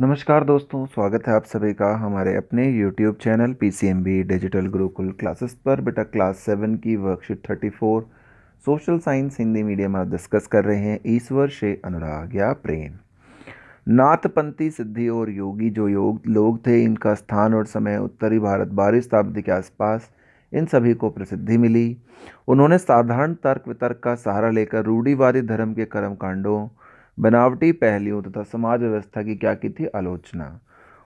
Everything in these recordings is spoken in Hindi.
नमस्कार दोस्तों स्वागत है आप सभी का हमारे अपने YouTube channel P C M B digital Gurukul classes पर बेटा क्लास सेवन की worksheet thirty four social science Hindi medium आप डिस्कस कर रहे हैं ईश्वर से अनुराग या प्रेम नाथपंथी सिद्धि और योगी जो योग लोग थे इनका स्थान और समय उत्तरी भारत बारह शताब्दी के आसपास इन सभी को प्रसिद्धि मिली उन्होंने साधारण तर्क वितर्क का सहारा लेकर रूढ़ीवादी धर्म के कर्मकांडों बनावटी पहलुओं तथा समाज व्यवस्था की क्या की थी आलोचना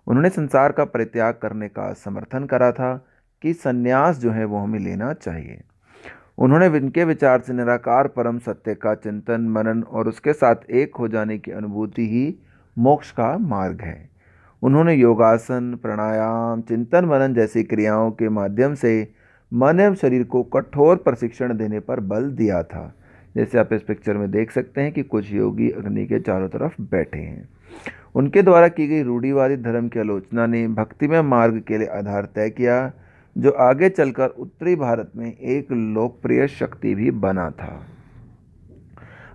उन्होंने संसार का परित्याग करने का समर्थन करा था कि सन्यास जो है वो हमें लेना चाहिए उन्होंने इनके विचार से निराकार परम सत्य का चिंतन मनन और उसके साथ एक हो जाने की अनुभूति ही मोक्ष का मार्ग है उन्होंने योगासन प्राणायाम चिंतन मनन जैसी क्रियाओं के माध्यम से मन एवं शरीर को कठोर प्रशिक्षण देने पर बल दिया था जैसे आप इस पिक्चर में देख सकते हैं कि कुछ योगी अग्नि के चारों तरफ बैठे हैं उनके द्वारा की गई रूढ़ीवादी धर्म की आलोचना ने भक्तिमय मार्ग के लिए आधार तय किया जो आगे चलकर उत्तरी भारत में एक लोकप्रिय शक्ति भी बना था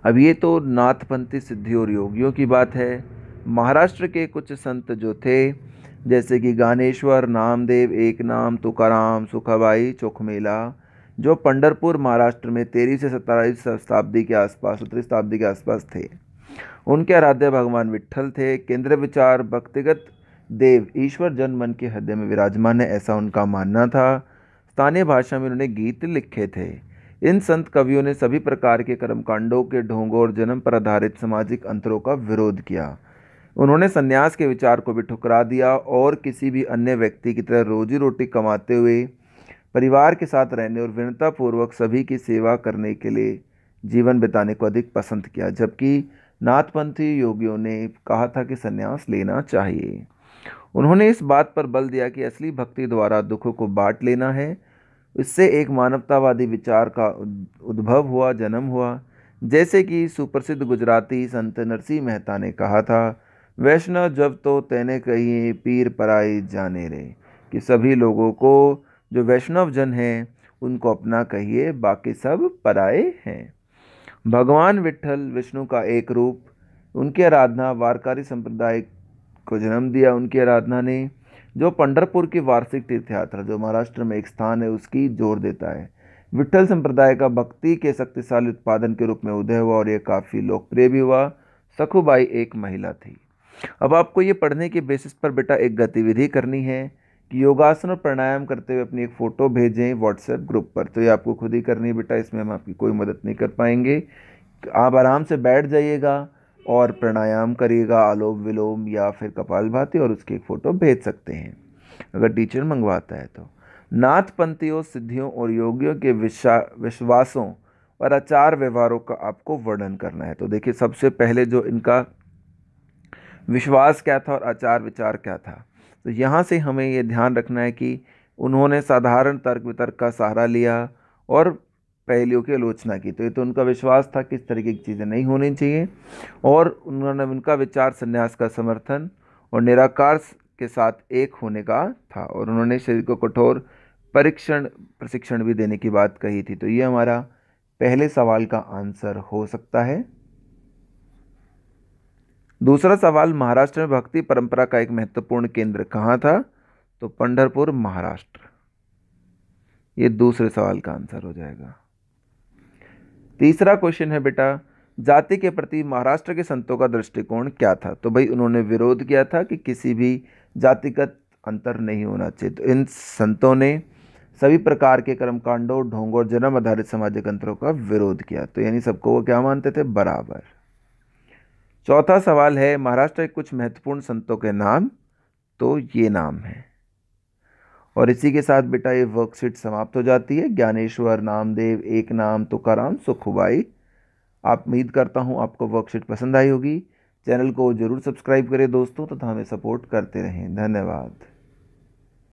अब ये तो नाथपंथी सिद्धि और योगियों की बात है महाराष्ट्र के कुछ संत जो थे जैसे कि गानेश्वर नामदेव एक नाम तुकाराम सुखाबाई चोखमेला जो पंडरपुर महाराष्ट्र में तेरहवीं से सत्रहवीं शताब्दी के आसपास सत्रह शताब्दी के आसपास थे उनके आराध्य भगवान विट्ठल थे केंद्र विचार भक्तिगत देव ईश्वर जन मन के हृदय में विराजमान है ऐसा उनका मानना था स्थानीय भाषा में उन्होंने गीत लिखे थे इन संत कवियों ने सभी प्रकार के कर्मकांडों के ढोंगों और जन्म पर आधारित सामाजिक अंतरों का विरोध किया उन्होंने सन्यास के विचार को भी ठुकरा दिया और किसी भी अन्य व्यक्ति की तरह रोजी रोटी कमाते हुए परिवार के साथ रहने और विनतापूर्वक सभी की सेवा करने के लिए जीवन बिताने को अधिक पसंद किया जबकि नाथपंथी योगियों ने कहा था कि संन्यास लेना चाहिए उन्होंने इस बात पर बल दिया कि असली भक्ति द्वारा दुखों को बांट लेना है इससे एक मानवतावादी विचार का उद्भव हुआ जन्म हुआ जैसे कि सुप्रसिद्ध गुजराती संत नरसिंह मेहता ने कहा था वैष्णव जब तो तैने कहिए पीर पराई जाने रे कि सभी लोगों को जो वैष्णव जन हैं उनको अपना कहिए बाकी सब पराए हैं भगवान विट्ठल विष्णु का एक रूप उनकी आराधना वारकारी संप्रदाय को जन्म दिया उनकी आराधना ने जो पंडरपुर की वार्षिक तीर्थ यात्रा जो महाराष्ट्र में एक स्थान है उसकी जोर देता है विठ्ठल संप्रदाय का भक्ति के शक्तिशाली उत्पादन के रूप में उदय हुआ और यह काफ़ी लोकप्रिय भी हुआ सखुबाई एक महिला थी अब आपको ये पढ़ने के बेसिस पर बेटा एक गतिविधि करनी है कि योगासन और प्राणायाम करते हुए अपनी एक फ़ोटो भेजें व्हाट्सएप ग्रुप पर तो ये आपको खुद ही करनी है बेटा इसमें हम आपकी कोई मदद नहीं कर पाएंगे आप आराम से बैठ जाइएगा और प्राणायाम करिएगा आलोम विलोम या फिर कपाल भाती और उसकी एक फ़ोटो भेज सकते हैं अगर टीचर मंगवाता है तो नाथ पंथियों सिद्धियों और योगियों के विश्वा विश्वासों और आचार व्यवहारों का आपको वर्णन करना है तो देखिए सबसे पहले जो इनका विश्वास क्या था और आचार विचार क्या था तो यहाँ से हमें ये ध्यान रखना है कि उन्होंने साधारण तर्क वितर्क का सहारा लिया और पहलियों की आलोचना की तो ये तो उनका विश्वास था कि इस तरीके की चीज़ें नहीं होनी चाहिए और उन्होंने उनका विचार संन्यास का समर्थन और निराकार के साथ एक होने का था और उन्होंने शरीर को कठोर परीक्षण प्रशिक्षण भी देने की बात कही थी तो ये हमारा पहले सवाल का आंसर हो सकता है दूसरा सवाल महाराष्ट्र में भक्ति परंपरा का एक महत्वपूर्ण केंद्र कहाँ था तो पंडरपुर महाराष्ट्र ये दूसरे सवाल का आंसर हो जाएगा तीसरा क्वेश्चन है बेटा जाति के प्रति महाराष्ट्र के संतों का दृष्टिकोण क्या था तो भाई उन्होंने विरोध किया था कि किसी भी जातिगत अंतर नहीं होना चाहिए तो इन संतों ने सभी प्रकार के कर्मकांडों ढोंगों और जन्म आधारित सामाजिक अंतरों का विरोध किया तो यानी सबको वो क्या मानते थे बराबर चौथा सवाल है महाराष्ट्र के कुछ महत्वपूर्ण संतों के नाम तो ये नाम है और इसी के साथ बेटा ये वर्कशीट समाप्त हो जाती है ज्ञानेश्वर नामदेव एक नाम तुकाराम सुखुबाई आप उम्मीद करता हूँ आपको वर्कशीट पसंद आई होगी चैनल को ज़रूर सब्सक्राइब करें दोस्तों तथा तो हमें सपोर्ट करते रहें धन्यवाद